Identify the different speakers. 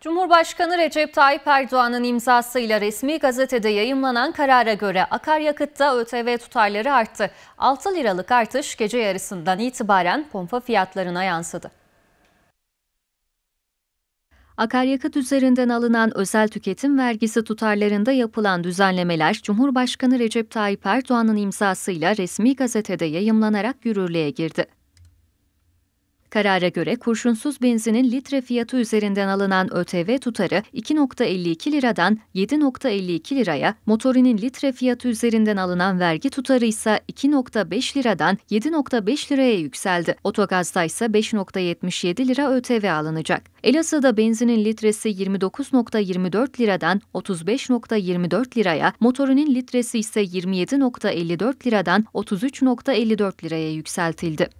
Speaker 1: Cumhurbaşkanı Recep Tayyip Erdoğan'ın imzasıyla resmi gazetede yayımlanan karara göre akaryakıtta ÖTV tutarları arttı. 6 liralık artış gece yarısından itibaren pompa fiyatlarına yansıdı. Akaryakıt üzerinden alınan özel tüketim vergisi tutarlarında yapılan düzenlemeler Cumhurbaşkanı Recep Tayyip Erdoğan'ın imzasıyla resmi gazetede yayımlanarak yürürlüğe girdi. Karara göre kurşunsuz benzinin litre fiyatı üzerinden alınan ÖTV tutarı 2.52 liradan 7.52 liraya, motorinin litre fiyatı üzerinden alınan vergi tutarı ise 2.5 liradan 7.5 liraya yükseldi. Otogazda ise 5.77 lira ÖTV alınacak. Elazığ'da benzinin litresi 29.24 liradan 35.24 liraya, motorinin litresi ise 27.54 liradan 33.54 liraya yükseltildi.